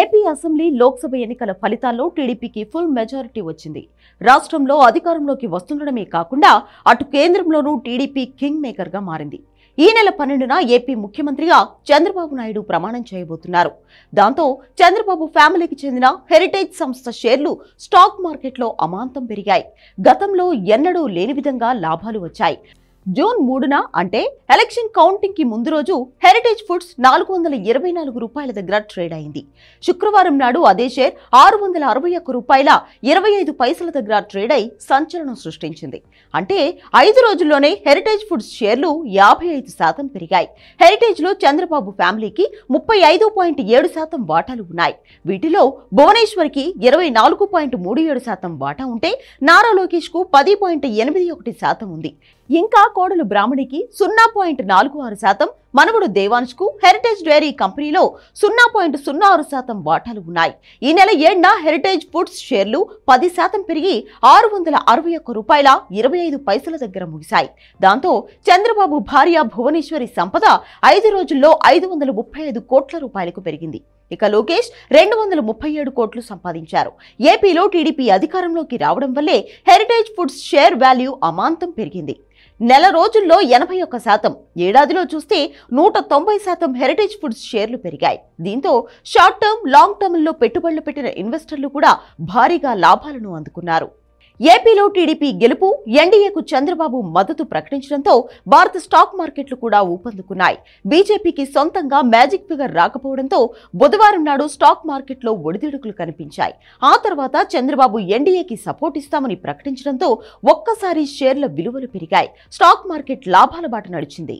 AP assembly Lok Sabha ఎన్నికల ఫలితాల్లో టీడీపీకి ఫుల్ మెజారిటీ వచ్చింది రాష్ట్రంలో అధికారంలోకి వస్తుండడమే కాకుండా అటు కేంద్రంలోనూ టీడీపీ కింగ్ మేకర్గా మారింది ఈ నెల పన్నెండున ఏపీ ముఖ్యమంత్రిగా చంద్రబాబు నాయుడు ప్రమాణం చేయబోతున్నారు దాంతో చంద్రబాబు ఫ్యామిలీకి చెందిన హెరిటేజ్ సంస్థ షేర్లు స్టాక్ మార్కెట్లో అమాంతం పెరిగాయి గతంలో ఎన్నడూ లేని విధంగా లాభాలు వచ్చాయి జూన్ మూడున అంటే ఎలక్షన్ కౌంటింగ్ కి ముందు రోజు హెరిటేజ్ ఫుడ్స్ నాలుగు వందల ఇరవై నాలుగు రూపాయల దగ్గర ట్రేడ్ అయింది శుక్రవారం నాడు అదే షేర్ ఆరు వందల అరవై ఒక్క రూపాయల ఇరవై ఐదు పైసల దగ్గర ట్రేడ్ అయి సంచలనం సృష్టించింది అంటే ఐదు రోజుల్లోనే హెరిటేజ్ ఫుడ్స్ షేర్లు యాభై ఐదు శాతం పెరిగాయి హెరిటేజ్ లో చంద్రబాబు ఫ్యామిలీకి ముప్పై ఐదు పాయింట్ ఏడు శాతం వాటాలు ఉన్నాయి వీటిలో భువనేశ్వర్కి ఇరవై నాలుగు పాయింట్ మూడు ఏడు శాతం వాటా ఉంటే నారా లోకేష్ కు పది పాయింట్ ఎనిమిది ఒకటి శాతం ఉంది ఇంకా కోడలు బ్రాహ్మణికి సున్నా పాయింట్ నాలుగు ఆరు శాతం దేవాన్స్ కు హెరిటేజ్ డైరీ కంపెనీలో సున్నా పాయింట్ సున్నా ఆరు శాతం వాటాలు ఉన్నాయి ఈ నెల ఏడున హెరిటేజ్ ఫుడ్స్ షేర్లు పది శాతం పెరిగి ఆరు వందల అరవై ఒక్క రూపాయల ఇరవై ఐదు పైసల దగ్గర ముగిశాయి దాంతో చంద్రబాబు భార్య భువనేశ్వరి సంపద ఐదు రోజుల్లో ఐదు వందల ముప్పై ఐదు కోట్ల రూపాయలకు పెరిగింది ఇక లోకేష్ రెండు వందల ముప్పై ఏడు కోట్లు సంపాదించారు ఏపీలో టీడీపీ అధికారంలోకి రావడం వల్లే హెరిటేజ్ ఫుడ్స్ షేర్ వాల్యూ అమాంతం పెరిగింది నెల రోజుల్లో ఎనభై ఒక్క శాతం ఏడాదిలో చూస్తే నూట తొంభై శాతం హెరిటేజ్ ఫుడ్స్ షేర్లు పెరిగాయి దీంతో షార్ట్ టర్మ్ లాంగ్ టర్మ్ లో పెట్టుబడులు పెట్టిన ఇన్వెస్టర్లు కూడా భారీగా లాభాలను అందుకున్నారు ఏపీలో టీడీపీ గెలుపు ఎన్డీఏకు చంద్రబాబు మద్దతు ప్రకటించడంతో భారత స్టాక్ మార్కెట్లు కూడా ఊపందుకున్నాయి బీజేపీకి సొంతంగా మ్యాజిక్ ఫిగర్ రాకపోవడంతో బుధవారం నాడు స్టాక్ మార్కెట్లో ఒడిదుడుకులు కనిపించాయి ఆ తర్వాత చంద్రబాబు ఎన్డీఏకి సపోర్ట్ ఇస్తామని ప్రకటించడంతో ఒక్కసారి షేర్ల విలువలు పెరిగాయి స్టాక్ మార్కెట్ లాభాల బాట నడిచింది